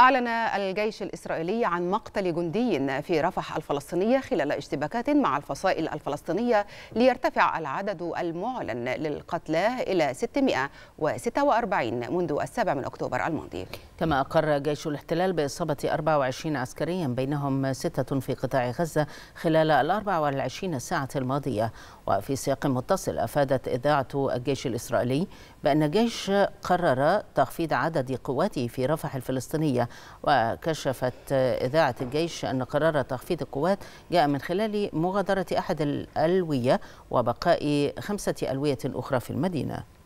أعلن الجيش الإسرائيلي عن مقتل جندي في رفح الفلسطينية خلال اشتباكات مع الفصائل الفلسطينية ليرتفع العدد المعلن للقتلى إلى 646 منذ السابع من أكتوبر الماضي كما أقر جيش الاحتلال بإصابة 24 عسكريا بينهم ستة في قطاع غزة خلال ال 24 ساعة الماضية وفي سياق متصل أفادت إذاعة الجيش الإسرائيلي بأن الجيش قرر تخفيض عدد قواته في رفح الفلسطينية وكشفت إذاعة الجيش أن قرار تخفيض القوات جاء من خلال مغادرة أحد الألوية وبقاء خمسة ألوية أخرى في المدينة